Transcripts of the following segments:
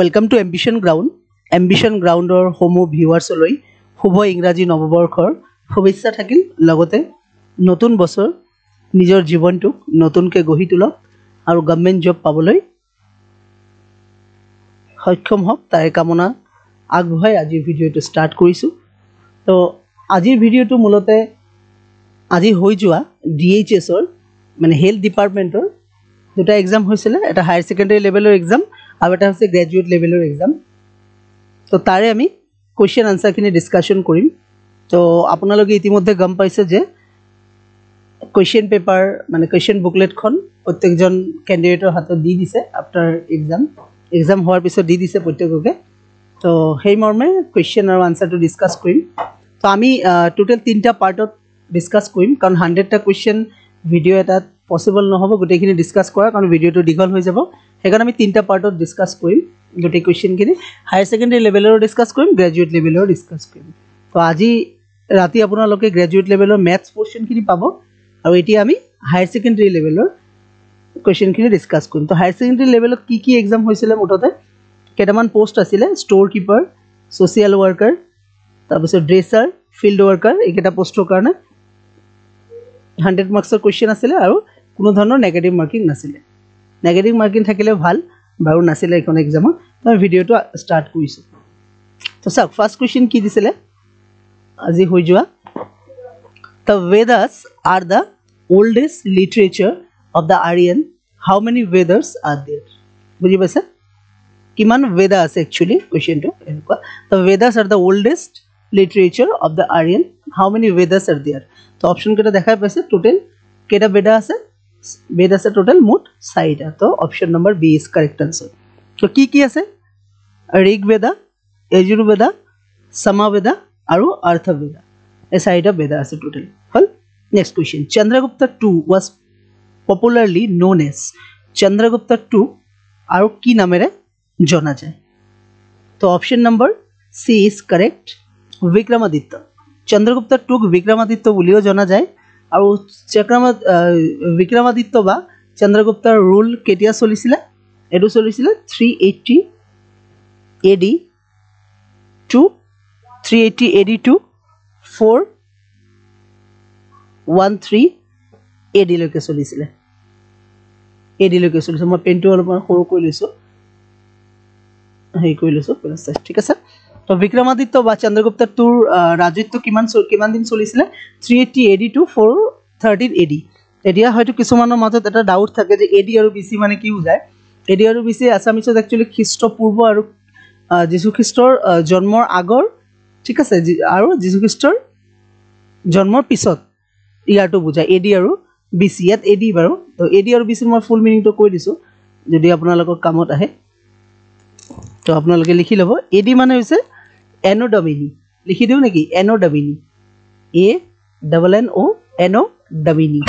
Welcome to ambition ground এম্বিশ্যন গ্ৰাউণ্ডৰ সমূহ ভিউৱাৰ্ছলৈ শুভ ইংৰাজী নৱবৰ্ষৰ শুভেচ্ছা থাকিল লগতে নতুন বছৰ নিজৰ জীৱনটোক নতুনকৈ গঢ়ি তোলক আৰু গভমেণ্ট জব পাবলৈ সক্ষম হওক তাৰে কামনা আগবঢ়াই আজিৰ ভিডিঅ'টো ষ্টাৰ্ট কৰিছোঁ তো আজিৰ ভিডিঅ'টো মূলতে আজি হৈ যোৱা ডি এইচ এছৰ মানে হেল্থ ডিপাৰ্টমেণ্টৰ দুটা এক্সাম হৈছিলে এটা হায়াৰ ছেকেণ্ডেৰী লেভেলৰ এক্সাম আৰু এটা হৈছে গ্ৰেজুৱেট লেভেলৰ এক্সাম তো তাৰে আমি কুৱেশ্যন আনচাৰখিনি ডিছকাশ্যন কৰিম তো আপোনালোকে ইতিমধ্যে গম পাইছে যে কুৱেশ্যন পেপাৰ মানে কুৱেশ্যন বুকলেটখন প্ৰত্যেকজন কেণ্ডিডেটৰ হাতত দি দিছে আফটাৰ এক্সাম এক্সাম হোৱাৰ পিছত দি দিছে প্ৰত্যেককে তো সেই মৰ্মে কুৱেশ্যন আৰু আনচাৰটো ডিছকাছ কৰিম তো আমি টোটেল তিনিটা পাৰ্টত ডিছকাছ কৰিম কাৰণ হাণ্ড্ৰেডটা কুৱেশ্যন ভিডিঅ' এটাত পচিবল নহ'ব গোটেইখিনি ডিছকাছ কৰা কাৰণ ভিডিঅ'টো দীঘল হৈ যাব সেইকাৰণে আমি তিনিটা পাৰ্টত ডিছকাছ কৰিম গোটেই কুৱেশ্যনখিনি হায়াৰ ছেকেণ্ডেৰী লেভেলৰো ডিছকাছ কৰিম গ্ৰেজুৱেট লেভেলৰো ডিছকাছ কৰিম তো আজি ৰাতি আপোনালোকে গ্ৰেজুৱেট লেভেলৰ মেথছ পৰ্চনখিনি পাব আৰু এতিয়া আমি হায়াৰ ছেকেণ্ডেৰী লেভেলৰ কুৱেশ্যনখিনি ডিছকাছ কৰিম তো হায়াৰ ছেকেণ্ডেৰী লেভেলত কি কি এক্সাম হৈছিলে মুঠতে কেইটামান প'ষ্ট আছিলে ষ্ট'ৰ কিপাৰ ছ'চিয়েল ৱৰ্কাৰ তাৰপিছত ড্ৰেছাৰ ফিল্ড ৱৰ্কাৰ এইকেইটা প'ষ্টৰ কাৰণে হাণ্ড্ৰেড মাৰ্কছৰ কুৱেশ্যন আছিলে আৰু কোনো ধৰণৰ নেগেটিভ মাৰ্কিং নাছিলে নেগেটিভ মাৰ্কিং থাকিলে ভাল বাৰু নাছিলে এইখন এক্সামত তো আমি ভিডিঅ'টো ষ্টাৰ্ট কৰিছোঁ তো চাওক ফাৰ্ষ্ট কুৱেশ্যন কি দিছিলে আজি হৈ যোৱা the Vedas are the oldest literature of the Aryan how many Vedas are there বুজি পাইছে কিমান ৱেডা আছে একচুৱেলি কুৱেশ্যনটো এনেকুৱা the Vedas are the oldest literature of the Aryan how many Vedas are there তো অপশ্যনকেইটা দেখাই পাইছে টোটেল কেইটা ৱেডাৰ আছে বেদাসা টোটাল মুড সাইডা তো option number B is correct answer তো কি কি আছে ঋগ্বেদা এজুর্বেদা সামবেদা আৰু অথর্ববেদা এই সাইডৰ বেদা আছে টোটাল হল next question Chandragupta 2 was popularly known as Chandragupta 2 আৰু কি নামৰে জনা যায় তো option number C is correct Vikramaditya Chandragupta 2 গ বিক্রমাদিত্য বুলিয়েও জনা যায় আৰু চক্ৰমা বিক্ৰমাদিত্য বা চন্দ্ৰগুপ্তাৰ ৰুল কেতিয়া চলিছিলে এইটো চলিছিলে three eighty A D to three eighty A D to four one three A ডিলৈকে চলিছিলে এ ডিলৈকে চলিছিলে মই পেণ্টটো অলপমান সৰু কৰি লৈছোঁ হেৰি কৰি লৈছোঁ ঠিক আছে তো বিক্ৰমাদিত্য বা চন্দ্ৰগুপ্তাৰ তোৰ ৰাজত্ব কিমান কিমান দিন চলিছিলে three eighty A D to four thirteen A D এতিয়া হয়তো কিছুমানৰ মাজত এটা ডাউট থাকে যে এ ডি আৰু বি চি মানে কি বুজায় এ ডি আৰু বি চি আছামিছত একচুৱেলি খ্ৰীষ্টপূৰ্ব আৰু যীশুখ্ৰীষ্টৰ জন্মৰ আগৰ ঠিক আছে আৰু যীশুখ্ৰীষ্টৰ জন্মৰ পিছত ইয়াৰটো বুজায় এ ডি আৰু বি চি ইয়াত এ ডি বাৰু তো এ ডি আৰু বি চি মই ফুল মিনিংটো কৈ দিছোঁ যদি আপোনালোকৰ কামত আহে তো আপোনালোকে লিখি ল'ব এ ডি মানে হৈছে অ্যানোডামিনি e. লিখে দেব নাকি anno domini A double N O anno domini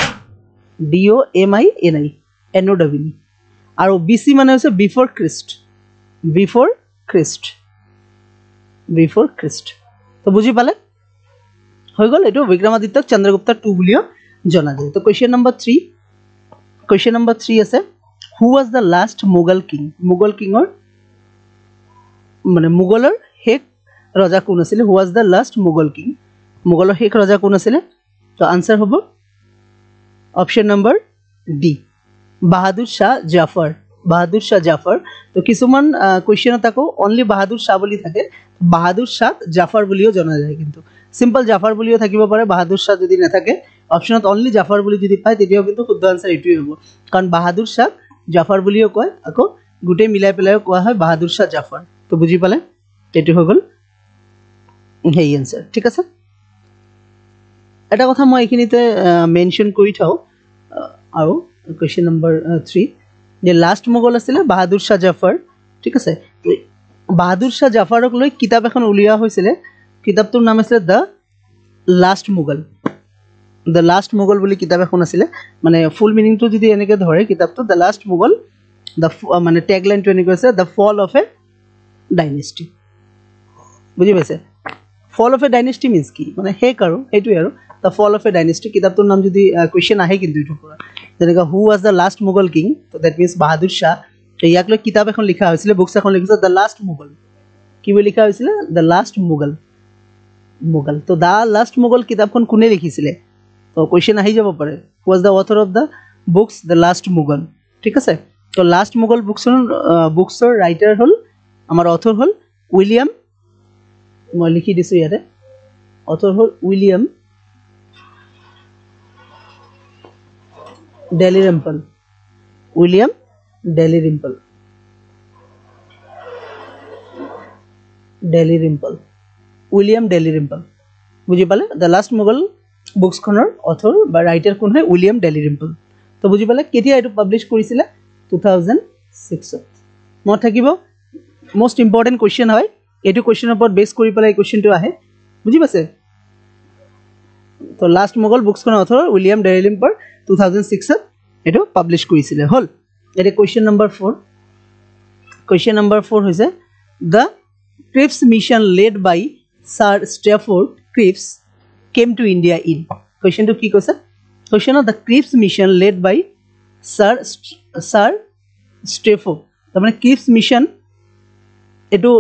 D O M I N I anno domini আৰু বি চি মানে হৈছে before Christ before Christ before Christ তো বুজি পালে হৈ গ'ল এইটো বিক্ৰমাদিত্যক চন্দ্ৰগুপ্ত টু বুলিও জনা যায় তো question number three question number three আছে who was the last Mughal king Mughal কিঙৰ মানে মোগলৰ ৰজা কোন আছিলে who was the last Mughal king মোগলৰ শেষ ৰজা কোন আছিলে তো আনচাৰ হ'ব option number D Bahadur Shah Zafar Bahadur Shah Zafar তো কিছুমান কুৱেশ্যনত আকৌ অনলি বাহাদুৰ শ্বাহ বুলি থাকে বাহাদুৰ শ্বাহ জাফৰ বুলিও জনা যায় কিন্তু চিম্পল জাফাৰ বুলিও থাকিব পাৰে বাহাদুৰ শ্বাহ যদি নাথাকে অপশ্যনত অনলি জাফাৰ বুলি যদি পায় তেতিয়াও কিন্তু শুদ্ধ আনচাৰ এইটোৱেই হ'ব কাৰণ বাহাদুৰ শ্বাহ জাফাৰ বুলিও কয় আকৌ গোটেই মিলাই পেলাইও কোৱা হয় বাহাদুৰ শ্বাহ জাফাৰ তো বুজি পালে এইটো হৈ গ'ল হেৰি এনচাৰ ঠিক আছে এটা কথা মই এইখিনিতে মেনশ্যন কৰি থওঁ আৰু কুৱেশ্যন নম্বৰ থ্ৰী যে লাষ্ট মোগল আছিলে বাহাদুৰ শ্বাহ জাফাৰ ঠিক আছে বাহাদুৰ শ্বাহ জাফাৰক লৈ কিতাপ এখন উলিওৱা হৈছিলে কিতাপটোৰ নাম আছিলে the last Mughal the last Mughal বুলি কিতাপ এখন আছিলে মানে ফুল মিনিংটো যদি এনেকৈ ধৰে কিতাপটো দ্য লাষ্ট মোগল দ্য মানে টেগলাইনটো এনেকৈ আছে the fall of A dynasty বুজি পাইছে fall of A dynasty means কি মানে শেষ আৰু সেইটোৱে আৰু the fall of A dynasty কিতাপটোৰ নাম যদি কুৱেশ্যন আহে কিন্তু এইটোৰ পৰা যেনেকুৱা who was the last Mughal king তো ডেট মিনছ বাহাদুৰ শ্বাহ ইয়াক লৈ কিতাপ এখন লিখা হৈছিলে বুকচ এখন লিখিছে দ্য লাষ্ট মোগল কি বুলি লিখা হৈছিলে দ্য লাষ্ট মোগল মোগল তো দ্য লাষ্ট মোগল কিতাপখন কোনে লিখিছিলে তো কুৱেশ্যন আহি যাব পাৰে who was the author of the books the last Mughal ঠিক আছে তো লাষ্ট মোগল বুকছৰ বুকছৰ ৰাইটাৰ হ'ল আমাৰ অথৰ হ'ল উইলিয়াম মই লিখি দিছোঁ ইয়াতে অথৰ হ'ল William Dalrymple William Dalrymple Dalrymple William Dalrymple বুজি পালে দ্য লাষ্ট মোগল বুকছখনৰ অথৰ বা ৰাইটাৰ কোন হয় উইলিয়াম ডেলি ৰিম্পল তো বুজি পালে কেতিয়া এইটো পাব্লিছ কৰিছিলে টু থাউজেণ্ড ছিক্সত মনত থাকিব মষ্ট ইম্পৰ্টেণ্ট কুৱেশ্যন হয় এইটো কুৱেশ্যনৰ ওপৰত বেছ কৰি পেলাই কুৱেশ্যনটো আহে বুজি পাইছে তো লাষ্ট মোগল বুকছখন অথৰ উইলিয়াম ডেৰিলিম্পৰ টু থাউজেণ্ড ছিক্সত এইটো পাব্লিছ হ'ল এতিয়া question number four question number four হৈছে the Cripps mission led by sir Stafford Cripps came to India in কুৱেশ্যনটো কি কৈছে কুৱেশ্যনত the Cripps mission led by sir sir Stafford তাৰমানে ক্ৰিপছ মিছন এইটো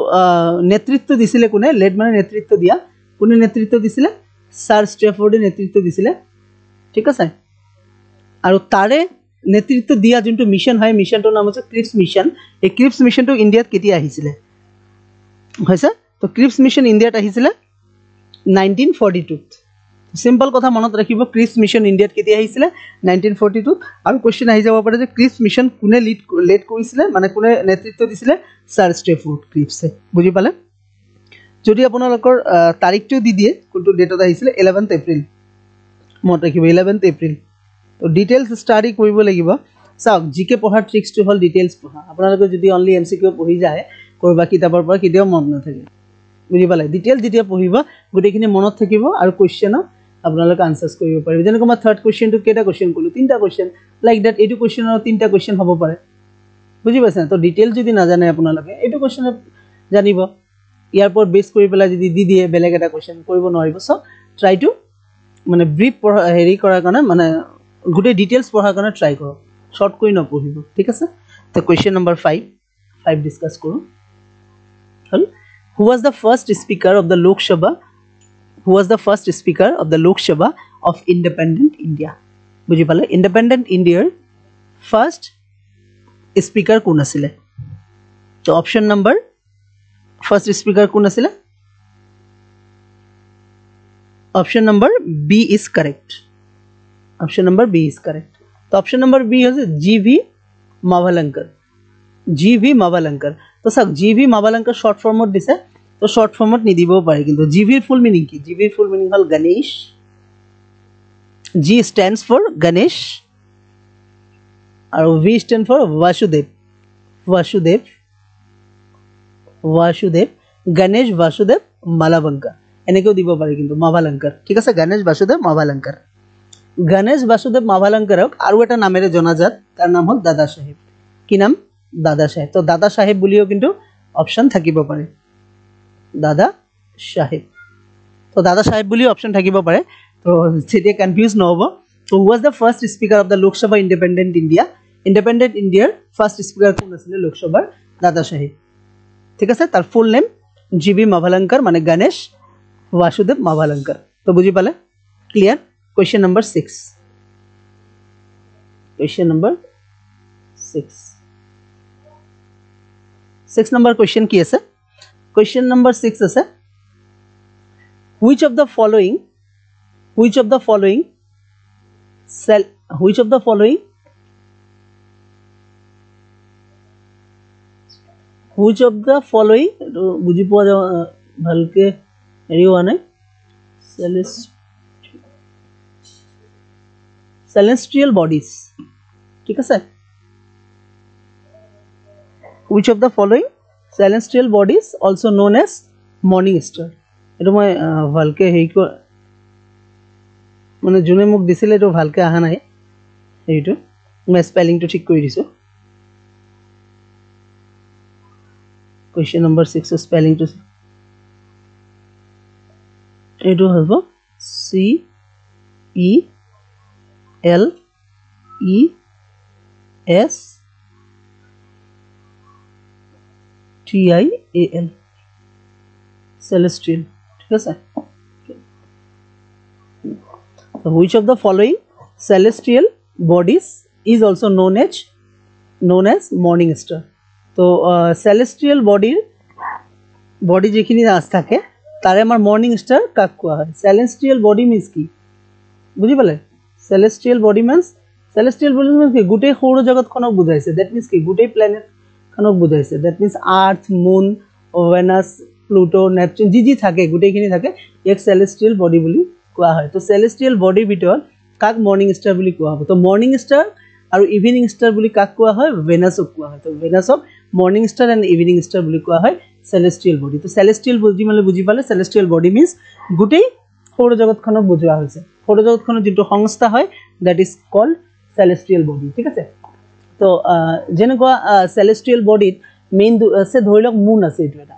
নেতৃত্ব দিছিলে কোনে লেডমেনে নেতৃত্ব দিয়া কোনে নেতৃত্ব দিছিলে ছাৰ ষ্টেফৰ্ডে নেতৃত্ব দিছিলে ঠিক আছে আৰু তাৰে নেতৃত্ব দিয়া যোনটো মিছন হয় মিছনটোৰ নাম হৈছে ক্ৰিপছ মিছন এই ক্ৰিপছ মিছনটো ইণ্ডিয়াত কেতিয়া আহিছিলে হৈছে তো ক্ৰিপছ মিছন ইণ্ডিয়াত আহিছিলে নাইনটিন ফৰ্টি টুত চিম্পল কথা মনত ৰাখিব ক্ৰিছ মিছন ইণ্ডিয়াত কেতিয়া আহিছিলে নাইনটিন ফৰ্টি টুত আৰু কুৱেশ্যন আহি যাব পাৰে যে ক্ৰিছ মিছন কোনে লিড লিড কৰিছিলে মানে কোনে নেতৃত্ব দিছিলে ছাৰ ষ্টেফুড ক্ৰিপছে বুজি পালে যদি আপোনালোকৰ তাৰিখটো দি দিয়ে কোনটো ডেটত আহিছিলে ইলেভেন্থ এপ্ৰিল মনত ৰাখিব ইলেভেন্থ এপ্ৰিল ত' ডিটেইলছ ষ্টাডি কৰিব লাগিব চাওক জি কে পঢ়াৰ ট্ৰিক্সটো হ'ল ডিটেইলছ পঢ়া আপোনালোকে যদি অনলি এম চি কিউ পঢ়ি যায় ক'ৰবাত কিতাপৰ পৰা কেতিয়াও মনত নাথাকে বুজি পালে ডিটেইলছ যেতিয়া পঢ়িব গোটেইখিনি মনত থাকিব আৰু কুৱেশ্যনক আপোনালোকে আনচাৰ্ছ কৰিব পাৰিব যেনেকৈ মই থাৰ্ড কুৱেশ্যনটো কেইটা কুৱেশ্যন ক'লোঁ তিনিটা কুৱেশ্যন লাইক ডেট এইটো কুৱেশ্যনৰ তিনিটা কুৱেশ্যন হ'ব পাৰে বুজি পাইছেনে ত' ডিটেইল যদি নাজানে আপোনালোকে এইটো কুৱেশ্যনে জানিব ইয়াৰ ওপৰত বেছ কৰি পেলাই যদি দি দিয়ে বেলেগ এটা কুৱেশ্যন কৰিব নোৱাৰিব চ' ট্ৰাই টু মানে ব্ৰিফ পঢ়া হেৰি কৰাৰ কাৰণে মানে গোটেই ডিটেইলছ পঢ়াৰ কাৰণে ট্ৰাই কৰক কৰি নপঢ়িব ঠিক আছে ত' question number five five discuss কৰোঁ হ'ল who was the first speaker of the Lok Sabha who was the first speaker of the Lok Sabha of independent India. বুজি পালে ইন্ডিপেন্ডেন্ট ইন্ডিয়ার ফার্স্ট স্পিকাৰ কোন আছিলে তো অপশ্যন নম্বৰ ফাৰ্ষ্ট স্পিকাৰ কোন আছিলে option number B is correct option number B is correct তো option number B হৈছে G V Mavalankar G V Mavalankar তো চাওক জি ভি মাভালংকৰ শ্বৰ্ট ফৰ্মত দিছে তো শর্ট ফর্মত নি দিবও পারে কিন্তু জিভির ফুল মিনিং কি জিভির ফুল মিনিং হল Ganesh G stands for Ganesh আর V stand for Vasudev Vasudev Vasudev Ganesh Vasudev Mavalankar এনেকেও দিব পারে কিন্তু মাভালঙ্কার ঠিক আছে গণেশ বাসুদেব মাভালঙ্কার গণেশ বাসুদেব মাভালঙ্কারক আরও একটা নামের জনাজাত তার নাম হল দাদা সাহেব কি নাম দাদা সাহেব তো দাদা সাহেব বুলিও কিন্তু অপশন থাকিব পাৰে দাদা চাহেব তো দাদা চাহেব বুলিও অপশ্যন থাকিব পাৰে তো তেতিয়া কনফিউজ নহ'ব ত' who was the first speaker of the Lok Sabha independent India independent ইণ্ডিয়াৰ ফাৰ্ষ্ট স্পীকাৰ কোন আছিলে লোকসভাৰ দাদা চাহেব ঠিক আছে তাৰ full name G B Mavalankar মানে গণেশ वासुदेव माभालंकर तो बुझी पाले clear question number six question number six six number question की है sir Question number 6 is which of the following which of the following cell which of the following which of the following বুঝি পোৱা যাব ভালকে হেৰি হোৱা নাই celestial bodies ঠিক আছে which of the following celestial bodies also' known as morning star এইটো মই ভালকৈ হেৰি কৰ মানে যোনে মোক দিছিলে এইটো ভালকৈ অহা নাই হেৰিটো মই স্পেলিংটো ঠিক কৰি দিছোঁ কুৱেশ্যন নম্বৰ ছিক্সৰ স্পেলিংটো এইটো হ'ব C E L E S T I L celestial ঠিক আছে which of the following celestial bodies is also known as known as morning star তো সেলেস্ট্রিয়াল বডির বডি যেখানে আজ থাকে তারে আমার মর্নিং স্টার কাক কোয়া হয় সেলেস্ট্রিয়াল বডি মিনস কি বুঝি পালে celestial body means celestial body means কি গোটেই সৌরজগতখনক বুজাইছে দ্যাট মিনস কি গোটেই প্লেনেট খনক বুজাইছে that means earth moon Venus Pluto Neptune যি যি থাকে গোটেইখিনি থাকে ইয়াক চেলেষ্ট্ৰিয়েল বডি বুলি কোৱা হয় তো চেলেষ্ট্ৰিয়েল বডিৰ ভিতৰত কাক মৰ্ণিং ষ্টাৰ বুলি কোৱা হ'ব তো মৰ্ণিং ষ্টাৰ আৰু ইভিনিং ষ্টাৰ বুলি কাক কোৱা হয় ভেনাছক কোৱা হয় তো ভেনাছক morning star and evening star বুলি কোৱা হয় চেলেষ্ট্ৰিয়েল বডি তো চেলেষ্ট্ৰিয়েল বডি মানে বুজি পালে চেলেষ্ট্ৰিয়েল বডি মিনছ গোটেই সৌৰজগতখনক বুজোৱা হৈছে সৌৰজগতখনৰ যিটো সংস্থা হয় that is called celestial body ঠিক আছে তো যেনেকুৱা চেলেষ্ট্ৰিয়েল বডিত মেইন চে ধৰি লওক মুন আছে এইটো এটা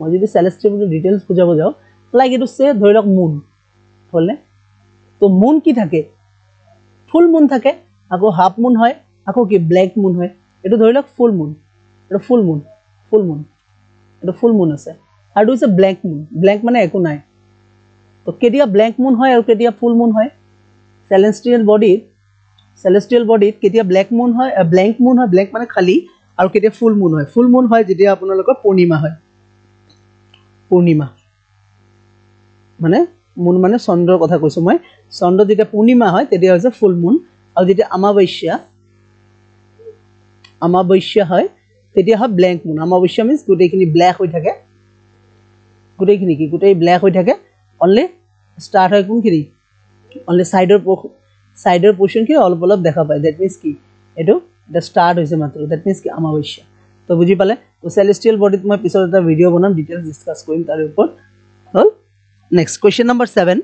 মই যদি চেলেষ্ট্ৰিয়েল বডিৰ ডিটেইলছ বুজাব যাওঁ লাইক এইটো চে ধৰি লওক মুন হ'লনে তো মুন কি থাকে ফুল মুন থাকে আকৌ হাফ মুন হয় আকৌ কি ব্লেক মুন হয় এইটো ধৰি লওক ফুল মুন এইটো ফুল মুন ফুল মুন এইটো ফুল মুন আছে আৰু হৈছে ব্লেক মুন ব্লেক মানে একো নাই তো কেতিয়া ব্লেক মুন হয় আৰু কেতিয়া ফুল মুন হয় চেলেষ্ট্ৰিয়েল বডিত চেলেষ্টিয়েল বডিত কেতিয়া ব্লেক মুন হয় ব্লেংক মুন হয় ব্লেংক মানে খালী আৰু কেতিয়া ফুল মুন হয় ফুল মুন হয় যেতিয়া আপোনালোকৰ পূৰ্ণিমা হয় পূৰ্ণিমা মানে মুন মানে চন্দ্ৰৰ কথা কৈছোঁ মই চন্দ্ৰ যেতিয়া পূৰ্ণিমা হয় তেতিয়া হৈছে ফুল মুন আৰু যেতিয়া আমাৱস্যা আমাৱস্যা হয় তেতিয়া হয় ব্লেংক মুন আমাৱস্যা মিনছ গোটেইখিনি ব্লেক হৈ থাকে গোটেইখিনি কি গোটেই ব্লেক হয় কোনখিনি অনলি চাইডৰ পৰ্চনখিনি অলপ অলপ দেখা পায় ডেট মিনছ কি এইটো এটা ষ্টাৰ্ট হৈছে মাত্ৰ ডেট মিনছ কি অমাৱস্যা তো বুজি পালে চেলেষ্টিয়েল বডিত মই পিছত এটা ভিডিঅ' বনাম ডিটেইলছ ডিছকাছ কৰিম তাৰ ওপৰত হ'ল next question number seven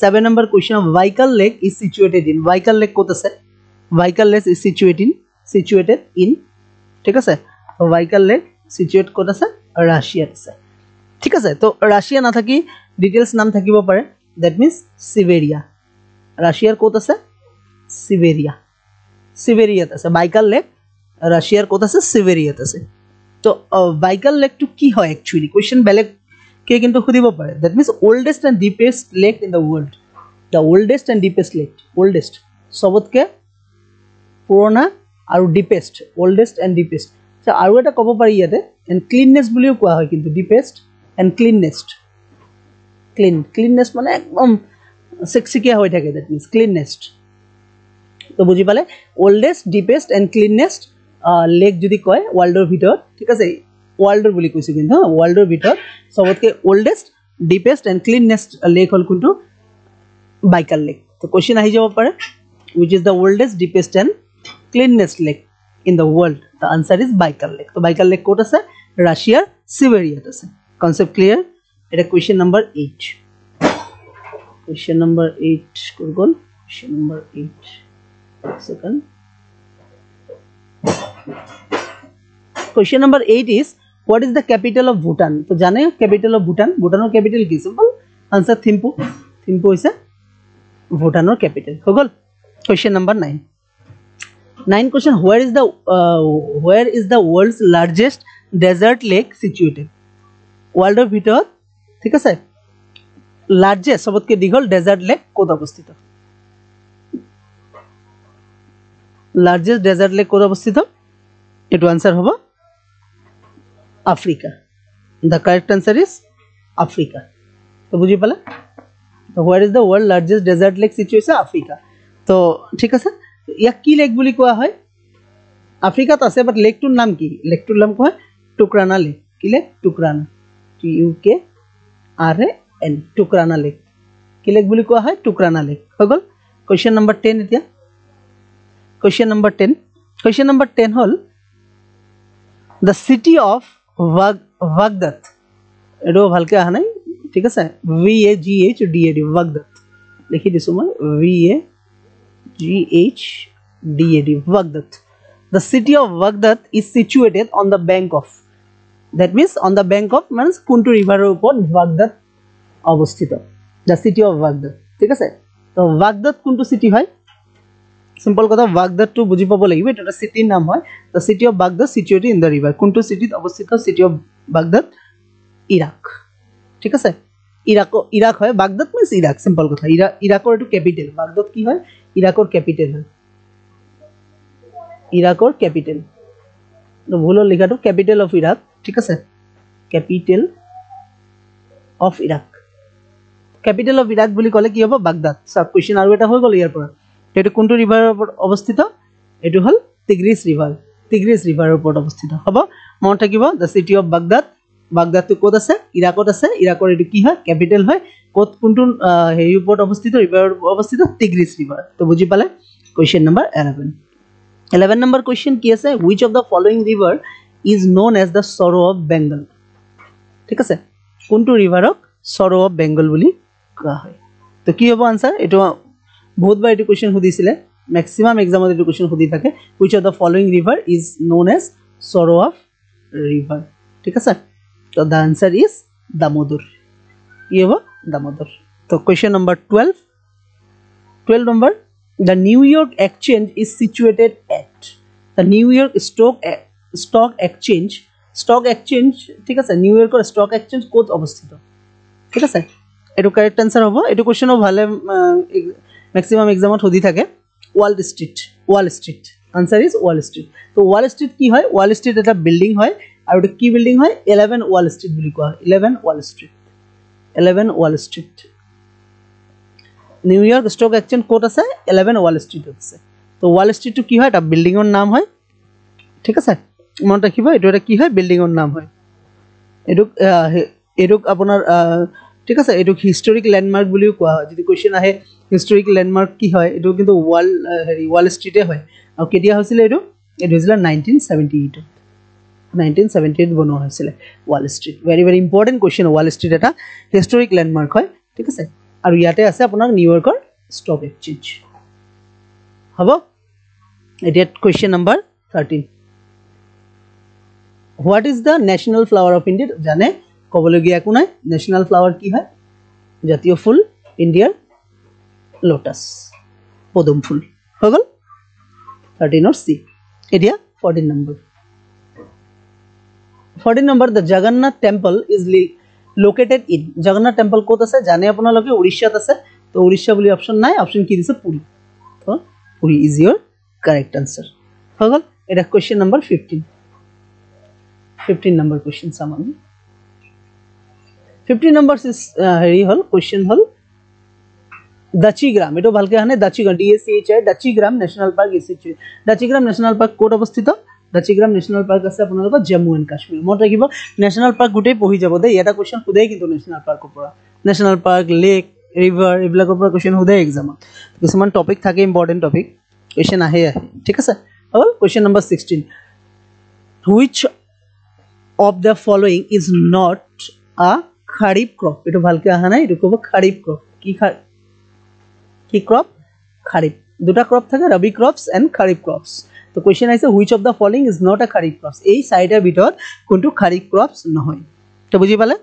seven number question Baikal lake is situated in Baikal lake ক'ত আছে Baikal lake is situate in situated in ঠিক আছে ভাইকাল লেক চিচুৱেট ক'ত আছে ৰাছিয়াত আছে ঠিক আছে তো ৰাছিয়া নাথাকি ডিটেইলছ নাম থাকিব পাৰে ডেট মিনছ চিবেৰিয়া ৰাছিয়াৰ ক'ত আছে চিবেৰিয়া চিবেৰিয়াত আছে বাইকাল লেক ৰাছিয়াৰ ক'ত আছে চিবেৰিয়াত আছে তো বাইকাল লেকটো কি হয় একচুৱেলি কুৱেশ্যন বেলেগকে কিন্তু সুধিব পাৰে that means oldest and deepest lake in the world the oldest and deepest lake oldest চবতকৈ পুৰণা আৰু ডিপেষ্ট অল্ডেষ্ট এণ্ড ডিপেষ্ট আৰু এটা ক'ব পাৰি ইয়াতে এণ্ড ক্লিননেছ বুলিও কোৱা হয় কিন্তু deepest and cleanness clean cleanness মানে একদম সেক্সিকিয়া হৈ থাকে দেট মিনছ ক্লিনেষ্ট তো বুজি পালে oldest deepest and cleanest lake যদি কয় ৱৰ্ল্ডৰ ভিতৰত ঠিক আছে ৱৰ্ল্ডৰ বুলি কৈছোঁ কিন্তু ৱৰ্ল্ডৰ ভিতৰত চবতকৈ oldest deepest and cleanest lake হ'ল কোনটো বাইকাল লেক তো কুৱেশ্যন আহি যাব পাৰে which is the oldest deepest and cleanest lake in the world the answer is Baikal lake তো বাইকাল লেক ক'ত আছে ৰাছিয়াৰ চিবেৰিয়াত আছে কনচেপ্ট ক্লিয়াৰ এটা question number eight question number 8 good good question number 8 second question number 8 is what is the capital of bhutan to jane capital of bhutan bhutan capital ki simple answer thimpu thimpu is bhutan capital good question number 9 nine question where is the uh, where is the world's largest desert lake situated world of bhutan ঠিক আছে largest सबके दीघल dessert lake कोद अवस्थित largest desert lake कोद अवस्थित answer हम Africa the correct answer is Africa तो बुझे पाला तो is the world largest desert lake सिचुएस आफ्रिका तो ठीक है इक लेक क्या है आफ्रिकात आज बट लेकटर नाम कि लेकटर नाम क्या टुकराना लेक कि lake Turkana T U K R and Turkana lake কি লেক বুলি কোৱা হয় টুকৰানা লেক হৈ গ'ল কুৱেশ্যন নম্বৰ টেন এতিয়া question number ten question number ten হ'ল দ্য চিটি অফ ৱাগ ৱাগদাত এইটো ভালকৈ অহা নাই ঠিক আছে B A G H D A D ৱাগদাত লিখি দিছোঁ মই B A G H D A D ৱাগদাত the city of Baghdad is situated on the bank of that means on the bank of means Kuntu river upon Baghdad অৱস্থিত the city of Baghdad ঠিক আছে তো ৱাগদত কোনটো city হয় simple কথা ৱাগদতটো বুজি পাব লাগিব এইটো এটা চিটিৰ নাম হয় দ্য চিটি অফ ৱাগদ চিটিউটি ইন দ্য ৰিভাৰ কোনটো চিটিত অৱস্থিত চিটি অফ ৱাগদত ইৰাক ঠিক আছে ইৰাক ইৰাক হয় বাগদাদ মিনচ ইৰাক চিম্পল কথা ইৰা ইৰাকৰ এইটো কেপিটেল বাগদাদ কি হয় ইৰাকৰ কেপিটেল হয় ইৰাকৰ কেপিটেল ভুলৰ লিখাটো কেপিটেল অফ ইৰাক ঠিক আছে capital of Iraq capital of Iraq বুলি ক'লে কি হ'ব বাগদাদ চাওক কুৱেশ্যন আৰু এটা হৈ গ'ল ইয়াৰ পৰা এইটো কোনটো ৰিভাৰৰ ওপৰত অৱস্থিত এইটো হ'ল টিগ্ৰিছ ৰিভাৰ টিগ্ৰিছ ৰিভাৰৰ ওপৰত অৱস্থিত হ'ব মনত থাকিব দ্য চিটি অফ বাগদাদ বাগদাদটো ক'ত আছে ইৰাকত আছে ইৰাকৰ এইটো কি হয় কেপিটেল হয় ক'ত কোনটো হেৰিৰ ওপৰত অৱস্থিত ৰিভাৰৰ ওপৰত অৱস্থিত টিগ্ৰিছ ৰিভাৰ ত' বুজি পালে question number eleven eleven number question কি আছে which of the following river is known as the sorrow' of Bengal ঠিক আছে কোনটো ৰিভাৰক চৰ' অফ বেংগল বুলি কোৱা হয় তো কি হ'ব আনচাৰ এইটো বহুতবাৰ এইটো কুৱেশ্যন সুধিছিলে মেক্সিমাম এক্সামত এইটো কুৱেশ্যন সুধি থাকে which of the following river is known as sorrow' of river ঠিক আছে তো দ্য আনচাৰ ইজ দামোদৰ কি হ'ব দামোদৰ তো question number twelve twelve number the New York exchange is situated at the New York stock stock exchange stock exchange ঠিক আছে নিউয়ৰ্কৰ stock exchange ক'ত অৱস্থিত ঠিক আছে এইটো কাৰেক্ট এনচাৰ হ'ব এইটো কুৱেশ্যনো ভালে মেক্সিমাম এক্সামত সুধি থাকে Wall Street Wall Street answer is Wall Street ত' ৱাল ষ্ট্ৰীট কি হয় ৱাল ষ্ট্ৰীট এটা বিল্ডিং হয় আৰু এইটো কি বিল্ডিং হয় ইলেভেন ৱাল ষ্ট্ৰীট বুলি কোৱা হয় eleven Wall Street eleven Wall Street New York stock exchange ক'ত আছে ইলেভেন ৱাল ষ্ট্ৰীটত আছে ত' ৱাল ষ্ট্ৰীটটো কি হয় এটা বিল্ডিঙৰ নাম হয় ঠিক আছে মনত ৰাখিব এইটো এটা কি হয় বিল্ডিঙৰ নাম হয় এইটোক এইটোক আপোনাৰ ঠিক আছে এইটোক হিষ্টৰিক লেণ্ডমাৰ্ক বুলিও কোৱা হয় যদি কুৱেশ্যন আহে হিষ্টৰিক লেণ্ডমাৰ্ক কি হয় এইটো কিন্তু ৱাল হেৰি ৱাল ষ্ট্ৰীটে হয় আৰু কেতিয়া হৈছিলে এইটো এইটো হৈছিলে নাইনটিন ছেভেণ্টি এইটত নাইনটিন ছেভেণ্টি এইট বনোৱা হৈছিলে Wall Street very very important question Wall Street এটা হিষ্টৰিক লেণ্ডমাৰ্ক হয় ঠিক আছে আৰু ইয়াতে আছে আপোনাক নিউয়ৰ্কৰ ষ্টক এক্সেঞ্জ হ'ব এতিয়া question number thirteen what is the national flower of ইণ্ডিয়াত জানে ক'বলগীয়া একো নাই নেশ্যনেল ফ্লাৱাৰ কি হয় জাতীয় ফুল ইণ্ডিয়াৰ লটাছ পদুম ফুল হৈ গ'ল থাৰ্টিনৰ চি এতিয়া fourteen number fourteen number the Jagannath temple is লি লোকেটেড ইন জগন্নাথ টেম্পল ক'ত আছে জানে আপোনালোকে উৰিষ্যাত আছে তো উৰিষ্যা বুলি অপশ্যন নাই অপশ্যন কি দিছে পুৰী তো Puri is your correct answer হৈ গ'ল এতিয়া question number fifteen fifteen number question চাম আমি ফিফটিন নম্বৰ uh, হেৰি হ'ল কুৱেশ্যন হ'ল দাচিগ্ৰাম এইটো ভালকৈ আহে Dachigam D S C H I Dachigam national park Dachigam national park ক'ত অৱস্থিত দাচিগ্ৰাম নেশ্যনেল পাৰ্ক আছে আপোনালোকৰ জম্মু এণ্ড কাশ্মীৰ মনত ৰাখিব নেশ্যনেল পাৰ্ক গোটেই পঢ়ি যাব দেই এটা কুৱেশ্যন সোধেই কিন্তু নেশ্যনেল পাৰ্কৰ পৰা নেশ্যনেল পাৰ্ক লেক ৰিভাৰ এইবিলাকৰ পৰা কুৱেশ্যন সোধে এক্সামত কিছুমান টপিক থাকে ইম্পৰ্টেণ্ট টপিক কুৱেশ্যন আহে আহে ঠিক আছে হ'ল question number sixteen which of the following is not a kharif crop এইটো ভালকৈ অহা নাই এইটো ক'ব খাৰিপ ক্ৰপ কি খাৰ কি ক্ৰপ খাৰিপ দুটা ক্ৰপ থাকে rabi crops and kharif crops তো কুৱেশ্যন আহিছে which of the following is not a kharif crops এই চাৰিটাৰ ভিতৰত কোনটো খাৰিপ ক্ৰপছ নহয় তো বুজি পালে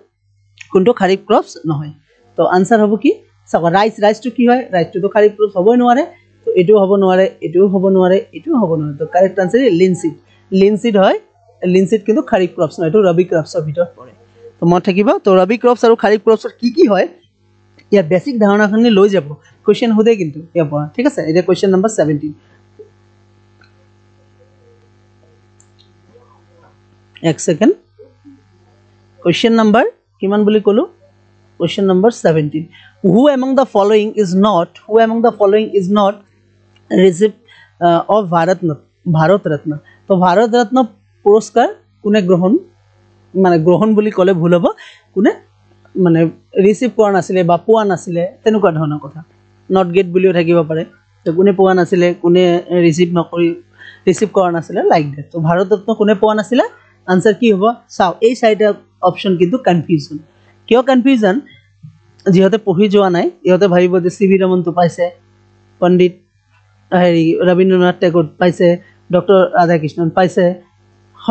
কোনটো খাৰিপ ক্ৰপছ নহয় তো আনচাৰ হ'ব কি চাব ৰাইচ ৰাইচটো কি হয় ৰাইচটোতো খাৰিপ ক্ৰপছ হ'বই নোৱাৰে তো এইটো হ'ব নোৱাৰে এইটোও হ'ব নোৱাৰে এইটোও হ'ব নোৱাৰে তো কাৰেক্ট আনচাৰ লিনচিড লিনচিড হয় লিনচিড কিন্তু খাৰিপ ক্ৰপছ নহয় এইটো ৰবি ক্ৰপছৰ ভিতৰত পৰে মনত থাকিব তো ৰবি ক্ৰপছ আৰু খাৰিফ ক্ৰপছৰ কি কি হয় ইয়াৰ বেছিক ধাৰণাখিনি লৈ যাব কুৱেশ্যন সোধে কিন্তু ইয়াৰ পৰা ঠিক আছে এতিয়া কুৱেশ্যন নম্বৰ ছেভেণ্টিন এক ছেকেণ্ড কুৱেশ্যন নম্বৰ কিমান বুলি ক'লোঁ question number seventeen who among the following is not who among the following is not receive of Bharat Bharat Ratna তো ভাৰত ৰত্ন পুৰস্কাৰ কোনে গ্ৰহণ মানে গ্ৰহণ বুলি ক'লে ভুল হ'ব কোনে মানে ৰিচিভ কৰা নাছিলে বা পোৱা নাছিলে তেনেকুৱা ধৰণৰ কথা নট গেট বুলিও থাকিব পাৰে তো কোনে পোৱা নাছিলে কোনে ৰিচিভ নকৰি ৰিচিভ কৰা নাছিলে লাইক ডেট তো ভাৰতত কোনে পোৱা নাছিলে আনচাৰ কি হ'ব চাওক এই চাৰিটা অপশ্যন কিন্তু কনফিউজন কিয় কনফিউজন যিহঁতে পঢ়ি যোৱা নাই ইহঁতে ভাবিব যে চি ভি ৰমনটো পাইছে পণ্ডিত হেৰি ৰবীন্দ্ৰনাথ টেগোৰ পাইছে ডক্টৰ ৰাধাকৃষ্ণন পাইছে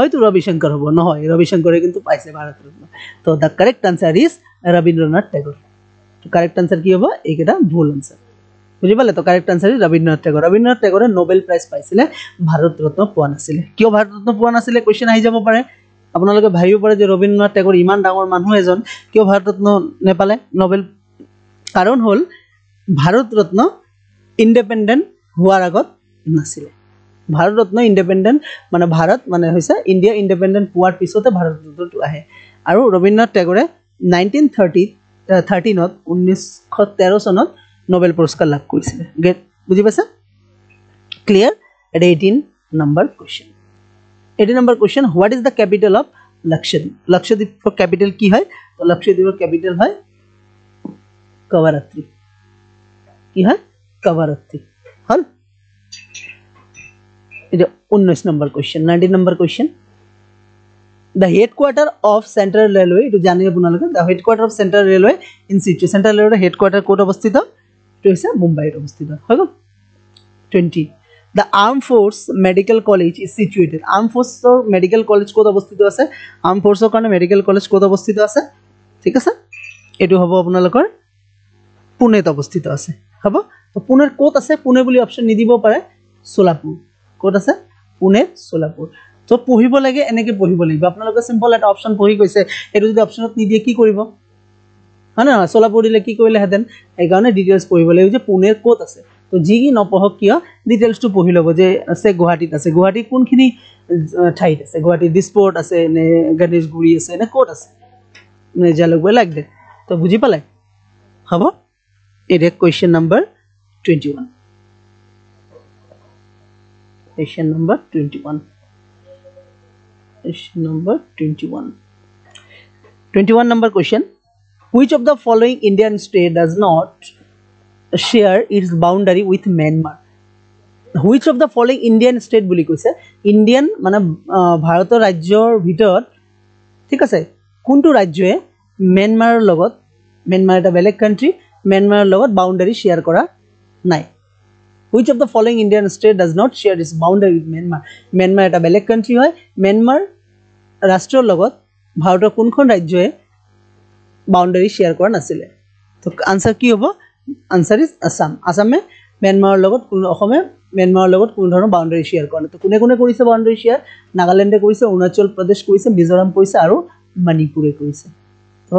হয়তো ৰবি শংকৰ হব নহয় ৰবি শঙ্কৰে কিন্তু পাইছে ভাৰতৰত্ন তো the correct answer is Rabindranath Tagore correct answer কি হব এইকেইটা ভুল আনচাৰ বুজি পালে তো correct answer is Rabindranath Tagore Rabindranath ট্যাগোৰে নোবেল প্ৰাইজ পাইছিল ভাৰতৰত্ন পোৱা নাছিলে কিয় ভাৰতৰত্ন পোৱা নাছিলে কুৱেশ্যন আহি যাব পাৰে আপোনালোকে ভাবিব পাৰে যে ৰবীন্দ্ৰনাথ ট্যাগোৰ ইমান ডাঙৰ মানুহ এজন কিয় ভাৰতৰত্ন নেপালে নবেল কাৰণ হল ভাৰত ৰত্ন ইণ্ডিপেণ্ডেণ্ট হোৱাৰ আগত নাছিলে ভাৰতৰত্ন ইণ্ডিপেণ্ডেণ্ট মানে ভাৰত মানে হৈছে ইণ্ডিয়া ইণ্ডিপেণ্ডেণ্ট পোৱাৰ পিছতে ভাৰতৰত্নটো আহে আৰু ৰবীন্দ্ৰনাথ টেগৰে নাইনটিন থাৰ্টি থাৰ্টিনত ঊনৈছশ তেৰ চনত নবেল পুৰস্কাৰ লাভ কৰিছিলে গেট বুজি পাইছা clear at eighteen number question eighteen number question what is the capital of Lakshadweep লক্ষদ্বীপৰ কেপিটেল কি হয় লক্ষদ্বীপৰ কেপিটেল হয় কৱাৰাত্ৰী কি হয় কৱাৰাত্ৰী এতিয়া ঊনৈছ number question nineteen number question the headquarter of central railway এইটো জানি আপোনালোকে the headquarter of central railway in city central railway headquarter ক'ত অৱস্থিত এইটো হৈছে মুম্বাইত অৱস্থিত হৈ গ'ল twenty the arm force medical college is situated arm ফ'ৰ্চৰ মেডিকেল কলেজ ক'ত অৱস্থিত আছে আৰ্ম ফ'ৰ্চৰ কাৰণে মেডিকেল কলেজ ক'ত অৱস্থিত আছে ঠিক আছে এইটো হ'ব আপোনালোকৰ পুনেত অৱস্থিত আছে হ'ব পুনেত ক'ত আছে পুনে বুলি অপশ্যন নিদিব পাৰে চোলাপুৰ ক'ত আছে পুনে চোলাপুৰ ত' পঢ়িব লাগে এনেকৈ পঢ়িব লাগিব আপোনালোকে চিম্পল এটা অপশ্যন পঢ়ি গৈছে এইটো যদি অপশ্যনত নিদিয়ে কি কৰিব হয় নহয় চোলাপুৰ দিলে কি কৰিলেহেঁতেন সেইকাৰণে ডিটেইলছ পঢ়িব লাগিব যে পুনে ক'ত আছে ত' যি কি নপঢ়ক কিয় ডিটেইলছটো পঢ়ি ল'ব যে আছে গুৱাহাটীত আছে গুৱাহাটী কোনখিনি ঠাইত আছে গুৱাহাটীত ডিছপৰ্ট আছে নে গণেশগুৰি আছে নে ক'ত আছে নে জালুকবাৰী লাগে ত' বুজি পালে হ'ব এতিয়া question number twenty one question number 21 question number 21 21 number question which of the following indian state does not share its boundary with myanmar which of the following Indian state বুলি কৈছে ইণ্ডিয়ান মানে ভাৰতৰ ৰাজ্যৰ ভিতৰত ঠিক আছে কোনটো ৰাজ্যই ম্যানমাৰৰ লগত ম্যানমাৰ এটা বেলেগ কাণ্ট্ৰি ম্যানমাৰৰ লগত বাউণ্ডাৰী শ্বেয়াৰ কৰা নাই which of the following Indian state does not share is boundary with Myanmar Myanmar এটা বেলেগ কাণ্ট্ৰি হয় ম্যানমাৰ ৰাষ্ট্ৰৰ লগত ভাৰতৰ কোনখন ৰাজ্যই বাউণ্ডাৰী শ্বেয়াৰ কৰা নাছিলে তো আনচাৰ কি হ'ব আনচাৰ ইজ আছাম আছামে ম্যানমাৰৰ লগত কোনো অসমে ম্যানমাৰৰ লগত কোনো ধৰণৰ বাউণ্ডাৰী শ্বেয়াৰ কৰা নাই তো কোনে কোনে কৰিছে বাউণ্ডাৰী শ্বেয়াৰ নাগালেণ্ডে কৰিছে অৰুণাচল প্ৰদেশ কৰিছে মিজোৰাম কৰিছে আৰু মণিপুৰে কৰিছে তো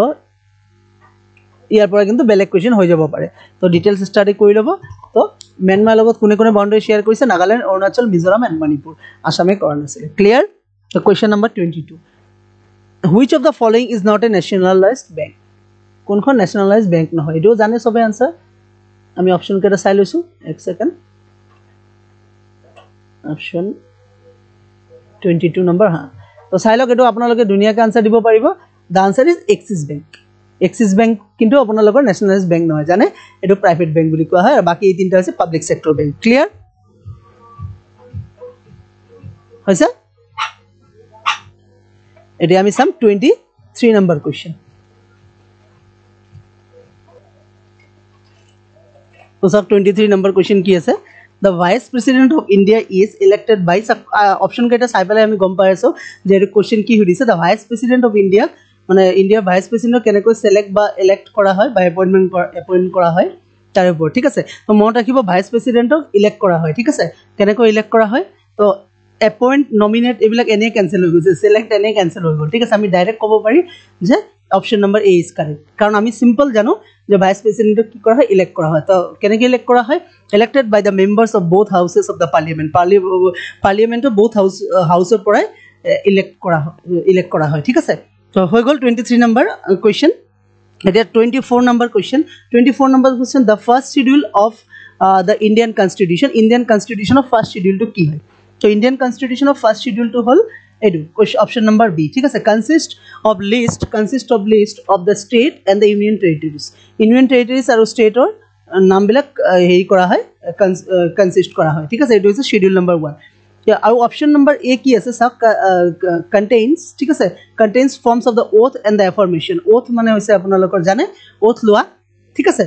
ইয়াৰ পৰা কিন্তু বেলেগ কুৱেশ্যন হৈ যাব পাৰে তো ডিটেইলছ ষ্টাডি কৰি ল'ব তো মেনমাৰ লগত কোনে কোনে বাউণ্ডেৰী শ্বেয়াৰ কৰিছে নাগালেণ্ড অৰুণাচল মিজোৰাম এণ্ড মণিপুৰ আছামে কৰা নাছিলে ক্লিয়াৰ তো question number twenty two which of the following is not a nationalized bank কোনখন নেশ্যনেলাইজ বেংক নহয় এইটো জানে চবে আনচাৰ আমি অপশ্যন কেইটা চাই লৈছোঁ এক second option twenty two number হা তো চাই লওক এইটো আপোনালোকে ধুনীয়াকৈ আনচাৰ দিব পাৰিব the answer is Axis bank Axis bank কিন্তু আপোনালোকৰ নেশ্যনেলাইজ বেংক নহয় জানে এইটো প্ৰাইভেট বেংক বুলি কোৱা হয় আৰু বাকী এই তিনিটা হৈছে পাব্লিক চেক্টৰ বেংক ক্লিয়াৰ হৈছে এতিয়া আমি চাম টুৱেণ্টি থ্ৰী নম্বৰ কুৱেশ্যন পোচাক টুৱেণ্টি থ্ৰী নম্বৰ কুৱেশ্যন কি আছে the vice president of India is elected by অপশ্যনকেইটা চাই পেলাই আমি গম পাই আছোঁ যে এইটো কুৱেশ্যন কি সুধিছে দ্য ভাইচ প্ৰেচিডেণ্ট অফ ইণ্ডিয়াক মানে ইণ্ডিয়াৰ ভাইচ প্ৰেচিডেণ্টক কেনেকৈ ছিলেক্ট বা ইলেক্ট কৰা হয় বা এপইণ্টমেণ্ট কৰা এপইণ্ট কৰা হয় তাৰ ওপৰত ঠিক আছে ত' মনত ৰাখিব ভাইচ প্ৰেচিডেণ্টক ইলেক্ট কৰা হয় ঠিক আছে কেনেকৈ ইলেক্ট কৰা হয় ত' এপইণ্ট নমিনেট এইবিলাক এনেই কেঞ্চেল হৈ গৈছে চিলেক্ট এনেই কেনচেল হৈ গ'ল ঠিক আছে আমি ডাইৰেক্ট ক'ব পাৰি যে option number A is correct কাৰণ আমি চিম্পল জানো যে ভাইচ প্ৰেচিডেণ্টক কি কৰা হয় ইলেক্ট কৰা হয় ত' কেনেকৈ ইলেক্ট কৰা হয় elected by the members of both houses of the parliament পাৰ্লি পাৰ্লিয়ামেণ্টৰ বহুত হাউচ হাউচৰ পৰাই ইলেক্ট কৰা হয় ইলেক্ট কৰা হয় ঠিক আছে তো হৈ গ'ল টুৱেণ্টি থ্ৰী নম্বৰ কুৱেশ্যন এতিয়া twenty four number question twenty four number question the first schedule of the Indian constitution Indian কনষ্টিটিউশ্যনৰ ফাৰ্ষ্ট শ্বিডিউলটো কি হয় তো ইণ্ডিয়ান কনষ্টিটিউশ্যনৰ ফাৰ্ষ্ট শ্বিডিউলটো হ'ল এইটো অপশ্যন নম্বৰ বি ঠিক আছে consist of list consist of list of the state and the union territories union territories আৰু ষ্টেটৰ নামবিলাক হেৰি কৰা হয় কনচিষ্ট কৰা হয় ঠিক আছে এইটো হৈছে schedule number one option number A কি আছে চাওক কণ্টেইনছ ঠিক আছে contains forms of the oath and the affirmation oath মানে হৈছে আপোনালোকৰ জানে অথ লোৱা ঠিক আছে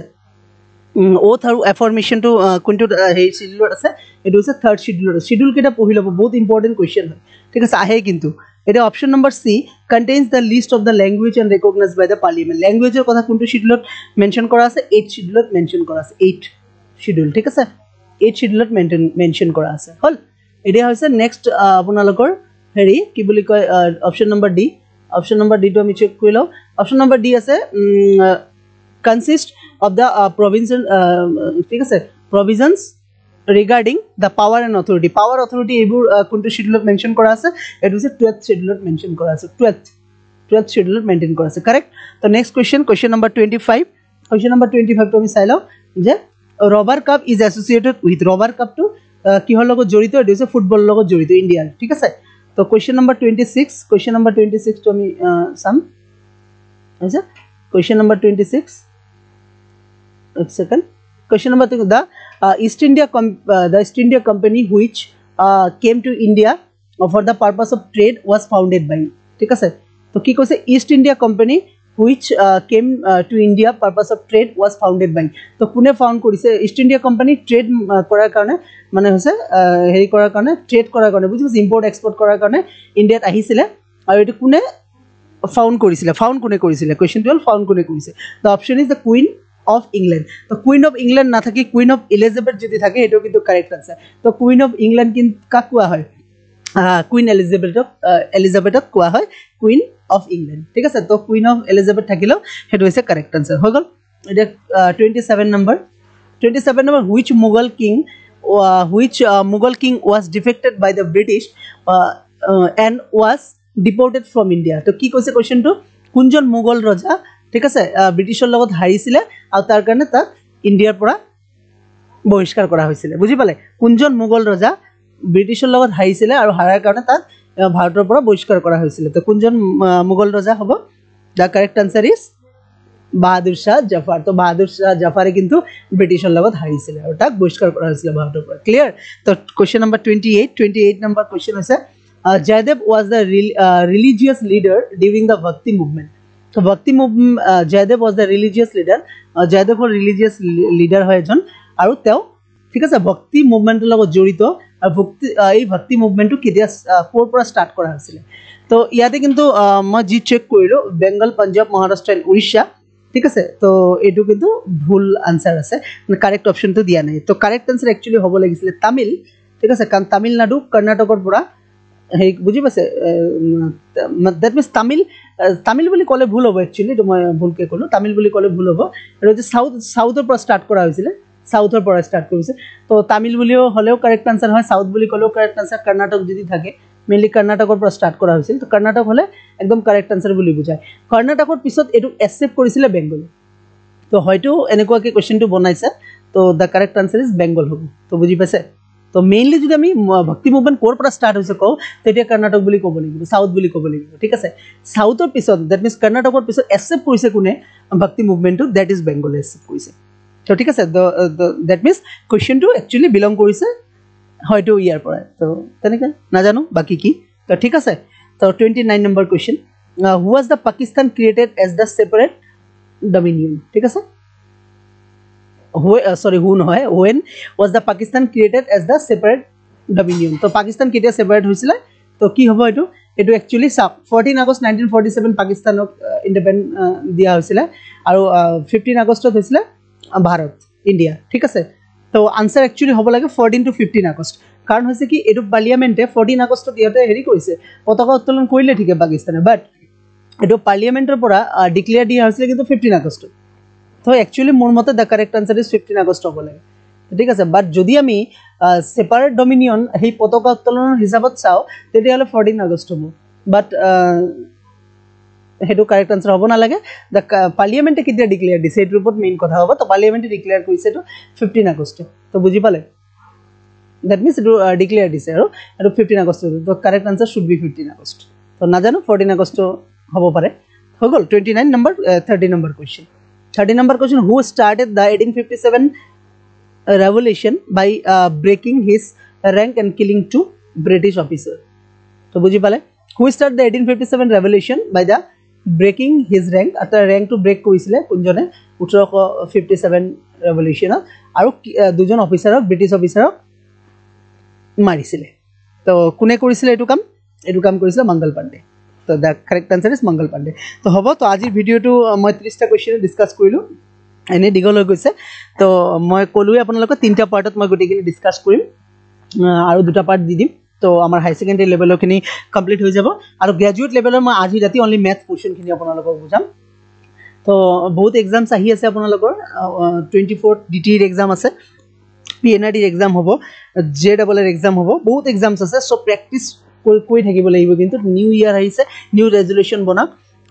অথ আৰু এফৰমেশ্যনটো কোনটো হেৰি শ্বিডিউলত আছে এইটো হৈছে থাৰ্ড শ্বিডিউলত শ্বিডিউলকেইটা পঢ়ি ল'ব বহুত ইম্পৰ্টেণ্ট কুৱেশ্যন হয় ঠিক আছে আহে কিন্তু এতিয়া option number C contains the list of the language and recognize by the parliament লেংগুৱেজৰ কথা কোনটো শ্বিডিউলত মেনশ্যন কৰা আছে এইট শ্বিডিউলত মেনশ্যন কৰা আছে এইট শ্বিডিউল ঠিক আছে এইট শ্বিডিউলত মেনটেইন মেনশ্যন কৰা আছে হ'ল এতিয়া হৈছে নেক্সট আপোনালোকৰ হেৰি কি বুলি কয় option number D option number ডিটো আমি চেক কৰি লওঁ অপশ্যন নম্বৰ ডি আছে কনচিষ্ট অৱ দ্য প্ৰভিনচন ঠিক আছে provisions regarding the power and authority power authority এইবোৰ কোনটো শ্বেডিউলত মেনশ্যন কৰা আছে এইটো হৈছে টুৱেলথ শ্বেডিউলত মেনশ্যন কৰা আছে টুৱেলথ টুৱেলথ শ্বেডিউলত মেইনটেইন কৰা আছে কাৰেক্ট ত' next question question number twenty five question number twenty ফাইভটো আমি চাই লওঁ যে rubber cup is associated with rubber কাপটো কি হল লগত জড়িত হইছে ফুটবল লগত জড়িত ইন্ডিয়া ঠিক আছে তো কোশ্চেন নাম্বার 26 কোশ্চেন নাম্বার 26 তো আমি সাম এজ এ কোশ্চেন নাম্বার 26 এক second question number the East India the East India company which came to India for the purpose of trade was founded by ঠিক আছে তো কি কইছে East India company which uh, came uh, to India purpose of trade was founded by. So, who found it? East India Company trade करा करने माने हो से हरी करा करने trade करा करने बुझे बस import export करा करने India ताही सिले और ये तो कुने found कोडी सिले found कुने कोडी सिले question twelve found कुने कोडी से. The option is the Queen of England. The Queen of England ना था कि Queen of Elizabeth जिदी था कि ये तो भी तो correct answer. The Queen of England किन काकुआ है? কুইন এলিজাবেথক এলিজাবেথক কোৱা হয় কুইন অফ ইংলেণ্ড ঠিক আছে তো কুইন অফ এলিজাবেথ থাকিলেও সেইটো হৈছে কাৰেক্ট আনচাৰ হৈ গ'ল এতিয়া twenty seven number twenty seven number which Mughal king which Mughal king was defected by the British and was deported from India তো কি কৈছে কুৱেশ্যনটো কোনজন মোগল ৰজা ঠিক আছে ব্ৰিটিছৰ লগত হাৰিছিলে আৰু তাৰ কাৰণে তাক ইণ্ডিয়াৰ পৰা বহিষ্কাৰ কৰা হৈছিলে বুজি পালে কোনজন মোগল ৰজা ব্ৰিটিছৰ লগত হাৰিছিলে আৰু হাৰাৰ কাৰণে তাক ভাৰতৰ পৰা বহিষ্কাৰ কৰা হৈছিলে তো কোনজন মোগল ৰজা হ'ব the correct answer is Bahadur Shah Zafar তো বাহাদুৰ শ্বাহ জাফাৰে কিন্তু ব্ৰিটিছৰ লগত হাৰিছিলে আৰু তাক বহিষ্কাৰ কৰা হৈছিলে ভাৰতৰ পৰা ক্লিয়াৰ তো question number twenty eight twenty eight number question হৈছে Jayadev was the religious leader during the Bhakti movement তো Bhakti movement Jayadev was the religious leader জয়দেৱৰ ৰিলিজিয়াছ লিডাৰ হয় এজন আৰু তেওঁ ঠিক আছে ভক্তি মুভমেণ্টৰ লগত জড়িত ভক্তি এই ভক্তি মুভমেণ্টটো কেতিয়া ক'ৰ পৰা ষ্টাৰ্ট কৰা হৈছিলে তো ইয়াতে কিন্তু মই যি চেক কৰিলোঁ বেংগল পাঞ্জাৱ মহাৰাষ্ট্ৰ এণ্ড উৰিষ্যা ঠিক আছে তো এইটো কিন্তু ভুল আনচাৰ আছে কাৰেক্ট অপশ্যনটো দিয়া নাই তো কাৰেক্ট আনচাৰ একচুৱেলি হ'ব লাগিছিলে তামিল ঠিক আছে কাৰণ তামিলনাডু কৰ্ণাটকৰ পৰা হেৰি বুজি পাইছে ডেট মিনছ তামিল তামিল বুলি ক'লে ভুল হ'ব একচুৱেলি মই ভুলকৈ ক'লোঁ তামিল বুলি ক'লে ভুল হ'ব আৰু যে চাউথ চাউথৰ পৰা ষ্টাৰ্ট কৰা হৈছিলে চাউথৰ পৰা ষ্টাৰ্ট কৰিছে তো তামিল বুলিও হ'লেও কাৰেক্ট আনচাৰ হয় চাউথ বুলি ক'লেও কাৰেক্ট আনচাৰ কৰ্ণাটক যদি থাকে মেইনলি কৰ্ণাটকৰ পৰা ষ্টাৰ্ট কৰা হৈছিল তো কৰ্ণাটক হ'লে একদম কাৰেক্ট আনচাৰ বুলি বুজায় কৰ্ণাটকৰ পিছত এইটো এক্সেপ্ট কৰিছিলে বেংগলী তো হয়তো এনেকুৱাকৈ কুৱেশ্যনটো বনাইছে তো the correct answer is Bengal হ'ব তো বুজি পাইছে তো মেইনলি যদি আমি ভক্তি মুভমেণ্ট ক'ৰ পৰা ষ্টাৰ্ট হৈছে কওঁ তেতিয়া কৰ্ণাটক বুলি ক'ব লাগিব চাউথ বুলি ক'ব লাগিব ঠিক আছে চাউথৰ পিছত ডেট মিনছ কৰ্ণাটকৰ পিছত একচেপ্ট কৰিছে কোনে ভক্তি মুভমেণ্টটো ডেট ইজ বেংগলে একচেপ্ট কৰিছে তো ঠিক আছে ডেট মিনছ কুৱেশ্যনটো একচুৱেলি বিলং কৰিছে হয়তো ইয়াৰ পৰাই তো তেনেকৈ নাজানো বাকী কি তো ঠিক আছে তো twenty nine number question who was the Pakistan created as the separate dominion ঠিক আছে চৰি হু uh, নহয় when was the Pakistan created as the separate dominion তো পাকিস্তান কেতিয়া ছেপাৰেট হৈছিলে তো কি হ'ব এইটো এইটো একচুৱেলি চাওক fourteen August nineteen forty seven পাকিস্তানক ইণ্ডিপেণ্ড দিয়া হৈছিলে আৰু ফিফটিন আগষ্টত হৈছিলে ভাৰত ইণ্ডিয়া ঠিক আছে তো আনচাৰ একচুৱেলি হ'ব লাগে ফৰ্টিন টু ফিফটিন আগষ্ট কাৰণ হৈছে কি এইটো পাৰ্লিয়ামেণ্টে ফৰ্টিন আগষ্টত ইয়াতে হেৰি কৰিছে পতাকা উত্তোলন কৰিলে ঠিকে পাকিস্তানে বাট এইটো পাৰ্লিয়ামেণ্টৰ পৰা ডিক্লেয়াৰ দিয়া হৈছিলে কিন্তু ফিফটিন আগষ্টত তো একচুৱেলি মোৰ মতে the correct answer is fifteen August হ'ব লাগে ঠিক আছে বাট যদি আমি ছেপাৰেট ডমিনিয়ন সেই পতাকা উত্তোলনৰ হিচাপত চাওঁ তেতিয়াহ'লে ফৰ্টিন আগষ্ট হ'ব বাট সেইটো কাৰেক্ট আনচাৰ হ'ব নালাগে দ্য পাৰ্লিয়ামেণ্টে কেতিয়া ডিক্লেয়াৰ দিছে এইটোৰ ওপৰত মেইন কথা হ'ব তো পাৰ্লিয়ামেণ্টে ডিক্লেয়াৰ কৰিছে এইটো ফিফটিন আগষ্ট তো বুজি পালে দেট মিনছ এইটো ডিক্লেয়াৰ দিছে আৰু এইটো ফিফটিন আগষ্ট তো correct answer should be fifteen August তো নাজানো ফৰ্টিন আগষ্ট হ'ব পাৰে হৈ গ'ল twenty nine number thirty number question thirty number question who started the eighteen fifty seven revolution by breaking his rank and killing two British officer তো বুজি পালে who start the eighteen fifty seven revolution by the breaking his rank তাৰ ৰেংকটো brake কৰিছিলে কোনজনে ওঠৰশ fifty seven ৰেভলিউচনত আৰু দুজন অফিচাৰক British অফিচাৰক মাৰিছিলে তো কোনে কৰিছিলে এইটো কাম এইটো কাম কৰিছিলে মংগল পাণ্ডে তো the correct answer is Mangal Pandey তো হ'ব তো আজিৰ ভিডিঅ'টো মই ত্ৰিছটা কুৱেশ্যনে ডিছকাছ কৰিলোঁ এনেই দীঘল হৈ গৈছে তো মই ক'লোৱেই আপোনালোকৰ তিনিটা পাৰ্টত মই গোটেইখিনি ডিছকাছ কৰিম আৰু দুটা পাৰ্ট দি দিম তো আমাৰ হাই ছেকেণ্ডেৰী লেভেলৰখিনি কমপ্লিট হৈ যাব আৰু গ্ৰেজুৱেট লেভেলৰ মই আজি ৰাতি অনলি মেথ কুৱেশ্যনখিনি আপোনালোকক বুজাম তো বহুত এক্সামছ আহি আছে আপোনালোকৰ টুৱেণ্টি ফ'ৰ ডি টিৰ এক্সাম আছে পি এন আৰ ডিৰ এক্সাম হ'ব জে ডাবল এৰ এক্সাম হ'ব বহুত এক্সামছ আছে চ' প্ৰেক্টিছ কৰি কৰি থাকিব লাগিব কিন্তু নিউ ইয়াৰ আহিছে নিউ ৰেজলিউশ্যন বনাওক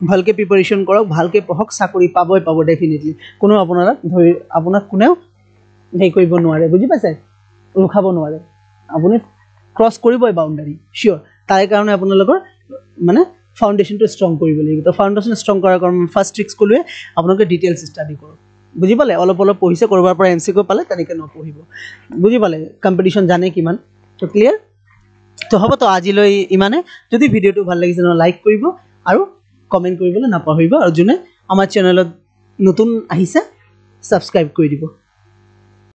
ভালকৈ প্ৰিপেৰেশ্যন কৰক ভালকৈ পঢ়ক চাকৰি পাবই পাব ডেফিনেটলি কোনো আপোনাৰ ধৰি আপোনাক কোনেও হেৰি কৰিব নোৱাৰে বুজি পাইছে ৰখাব নোৱাৰে আপুনি ক্ৰছ কৰিবই বাউণ্ডাৰী চিয়'ৰ তাৰে কাৰণে আপোনালোকৰ মানে ফাউণ্ডেশ্যনটো ষ্ট্ৰং কৰিব লাগিব তো ফাউণ্ডেশ্যন ষ্ট্ৰং কৰাৰ কাৰণে ফাৰ্ষ্ট ট্ৰিক্স ক'লোৱে আপোনালোকে ডিটেইলছ ষ্টাডি কৰক বুজি পালে অলপ অলপ পঢ়িছে ক'ৰবাৰ পৰা এম চি কৈ পালে তেনেকৈ নপঢ়িব বুজি পালে কম্পিটিশ্যন জানে কিমান তো ক্লিয়াৰ তো হ'ব তো আজিলৈ ইমানে যদি ভিডিঅ'টো ভাল লাগিছে নহয় লাইক কৰিব আৰু কমেণ্ট কৰিবলৈ নাপাহৰিব আৰু যোনে আমাৰ চেনেলত নতুন আহিছে ছাবস্ক্ৰাইব কৰি দিব